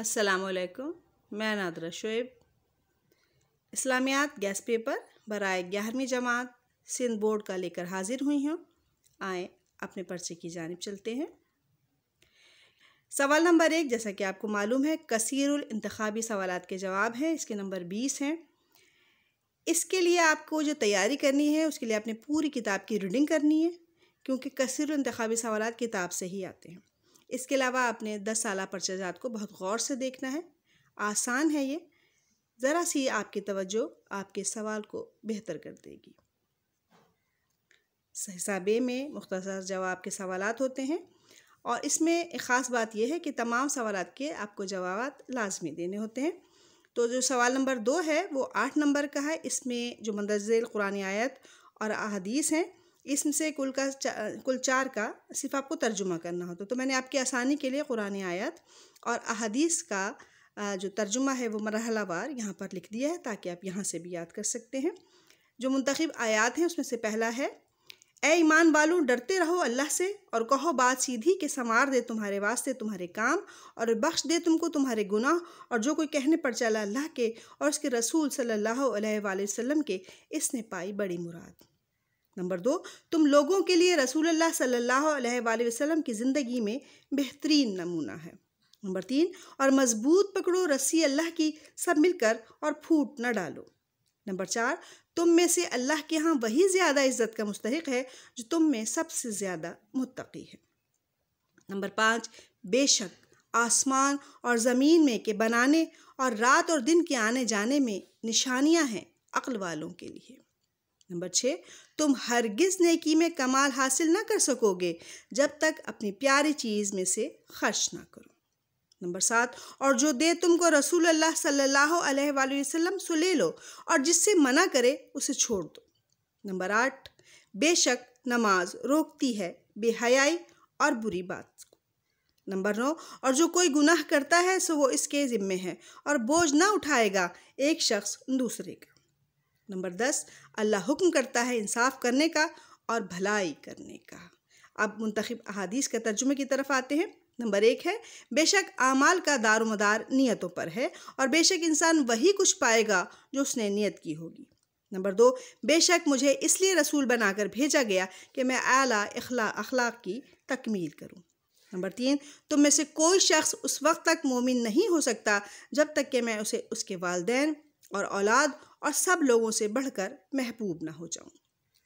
असलकुम मैं नादरा शुब इस्लामियात गैस पेपर बरए ग्यारहवीं जमात सिंध बोर्ड का लेकर हाजिर हुई हूँ आए अपने पर्चे की जानब चलते हैं सवाल नंबर एक जैसा कि आपको मालूम है कसीरुल इंतबी सवाल के जवाब हैं इसके नंबर बीस हैं इसके लिए आपको जो तैयारी करनी है उसके लिए आपने पूरी किताब की रीडिंग करनी है क्योंकि कसीरुल इंतबी सवाल किताब से ही आते हैं इसके अलावा आपने दस साल परचाजात को बहुत गौर से देखना है आसान है ये ज़रा सी आपकी तवज्जो आपके सवाल को बेहतर कर देगी हिसाबे में मुख्तर जवाब के सवाल होते हैं और इसमें एक ख़ास बात यह है कि तमाम सवाल के आपको जवाब लाजमी देने होते हैं तो जो सवाल नंबर दो है वो आठ नंबर का है इसमें जो मंदरजेल कुरान आयत और अहदीस हैं इसम से कुल का चा कुल चार का सिर्फ आपको तर्जुमा करना होता तो, तो मैंने आपकी आसानी के लिए कुरान आयत और अहदीस का जो तर्जुमा है वो मरहलावार यहाँ पर लिख दिया है ताकि आप यहाँ से भी याद कर सकते हैं जो मंतखब आयात हैं उसमें से पहला है ए ईमान वालों डरते रहो अल्लाह से और कहो बात सीधी कि संवार दे तुम्हारे वास्ते तुम्हारे काम और बख्श दे तुमको तुम्हारे गुनाह और जो कोई कहने पर चला अल्लाह के और उसके रसूल सल्लल्लाहु अलैहि वसल्लम के इसने पाई बड़ी मुराद नंबर दो तुम लोगों के लिए रसूलुल्लाह सल्लल्लाहु अलैहि वसल्लम की ज़िंदगी में बेहतरीन नमूना है नंबर तीन और मजबूत पकड़ो रस्सी अल्लाह की सब मिलकर और फूट न डालो नंबर चार तुम में से अल्लाह के यहाँ वही ज़्यादा इज्जत का मुस्तक है जो तुम में सबसे ज़्यादा मुतकी है नंबर पाँच बेशक आसमान और ज़मीन में के बनाने और रात और दिन के आने जाने में निशानियाँ हैं अक्ल वालों के लिए नंबर छः तुम हरगिज़ नेकी में कमाल हासिल ना कर सकोगे जब तक अपनी प्यारी चीज़ में से खर्च ना करो नंबर सात और जो दे तुमको रसूल अल्लाह सल्लल्लाहु अलैहि वसल्लम सो ले लो और जिससे मना करे उसे छोड़ दो नंबर आठ बेशक नमाज रोकती है बेहयाई और बुरी बात नंबर नौ और जो कोई गुनाह करता है सो वो इसके ज़िम्मे है और बोझ ना उठाएगा एक शख्स दूसरे का नंबर दस अल्लाह हुक्म करता है इंसाफ करने का और भलाई करने का अब मुंतखब अहादीस के तर्जुमे की तरफ आते हैं नंबर एक है बेशक आमाल का दारोमदार नीयतों पर है और बेशक इंसान वही कुछ पाएगा जो उसने नीयत की होगी नंबर दो बेशक मुझे इसलिए रसूल बनाकर भेजा गया कि मैं आला अखला अखलाक की तकमील करूं नंबर तीन तुम में से कोई शख्स उस वक्त तक मोमिन नहीं हो सकता जब तक कि मैं उसे उसके वालदेन और औलाद और सब लोगों से बढ़कर महबूब ना हो जाऊं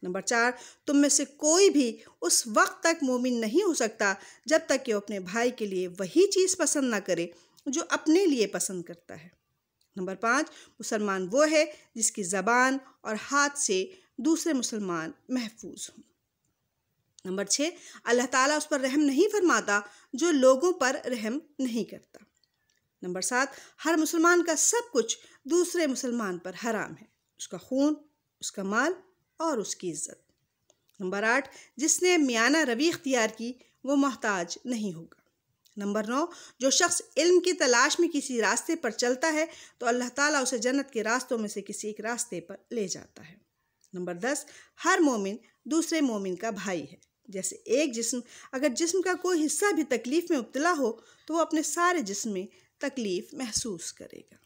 नंबर चार तुम में से कोई भी उस वक्त तक मोमिन नहीं हो सकता जब तक कि अपने भाई के लिए वही चीज़ पसंद ना करे जो अपने लिए पसंद करता है नंबर पाँच मुसलमान वो है जिसकी ज़बान और हाथ से दूसरे मुसलमान महफूज हों नंबर छः अल्लाह ताला उस पर रहम नहीं फरमाता जो लोगों पर रहम नहीं करता नंबर सात हर मुसलमान का सब कुछ दूसरे मुसलमान पर हराम है उसका खून उसका माल और उसकी इज्जत नंबर आठ जिसने मियाना रवि इख्तियार की वो मोहताज नहीं होगा नंबर नौ जो शख्स इल्म की तलाश में किसी रास्ते पर चलता है तो अल्लाह ताला उसे जन्नत के रास्तों में से किसी एक रास्ते पर ले जाता है नंबर दस हर मोमिन दूसरे मोमिन का भाई है जैसे एक जिस्म अगर जिस्म का कोई हिस्सा भी तकलीफ़ में उबतला हो तो वो अपने सारे जिस्म में तकलीफ़ महसूस करेगा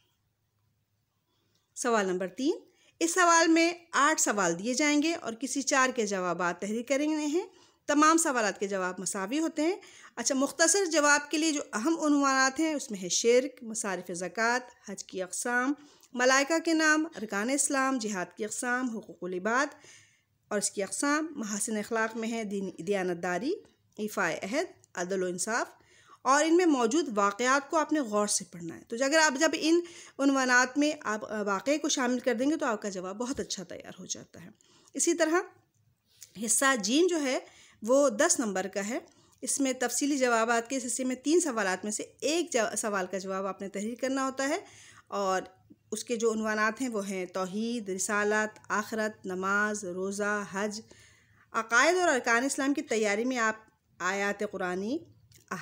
सवाल नंबर तीन इस सवाल में आठ सवाल दिए जाएंगे और किसी चार के जवाब तहरीर करेंगे हैं तमाम सवाल के जवाब मसावी होते हैं अच्छा मुख्तसर जवाब के लिए जो अहम अनवानात हैं उसमें है शिरक मसारफ ज़क़़त हज की अकसाम मलाइका के नाम अरकान इस्लाम जिहाद की अकसाम हकूक़बाद और इसकी अकसाम महासिन अखलाक में है दीन दयानतदारी इफ़ा अहद अदल इंसाफ़ और इनमें मौजूद वाक़ात को आपने गौर से पढ़ना है तो अगर आप जब इन उनवानात में आप वाक़े को शामिल कर देंगे तो आपका जवाब बहुत अच्छा तैयार हो जाता है इसी तरह हिस्सा जीन जो है वो दस नंबर का है इसमें तफसीली जवाब के इस हिस्से में तीन सवाल में से एक सवाल का जवाब आपने तहरीर करना होता है और उसके जो अनवानात हैं वो हैं तोहद रिसालत आखरत नमाज रोज़ा हज अकायद और अरकान इस्लाम की तैयारी में आप आयात कुरानी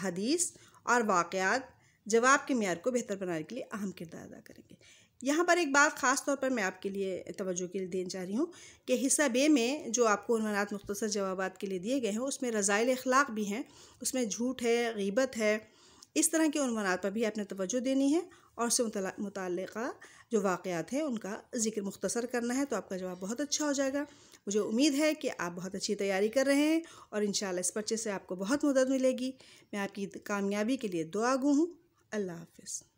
अदीस और वाक़ात जवाब के मैार को बेहतर बनाने के लिए अहम किरदार अदा करेंगे यहाँ पर एक बात ख़ास तौर पर मैं आपके लिए तवज्जो के लिए देना चाह रही हूँ कि हिस्सा बे में जो आपको उन्वानात मुख्तर जवाब के लिए दिए गए हैं उसमें रज़ाइल अखलाक भी हैं उसमें झूठ है गीबत है इस तरह के उनवानात पर भी आपने तवज्जो देनी है और उससे मुतल जो वाक़ात हैं उनका जिक्र मुख्तसर करना है तो आपका जवाब बहुत अच्छा हो जाएगा मुझे उम्मीद है कि आप बहुत अच्छी तैयारी कर रहे हैं और इन इस पर्चे से आपको बहुत मदद मिलेगी मैं आपकी कामयाबी के लिए दुआ गूँ हूँ अल्लाह हाफिज़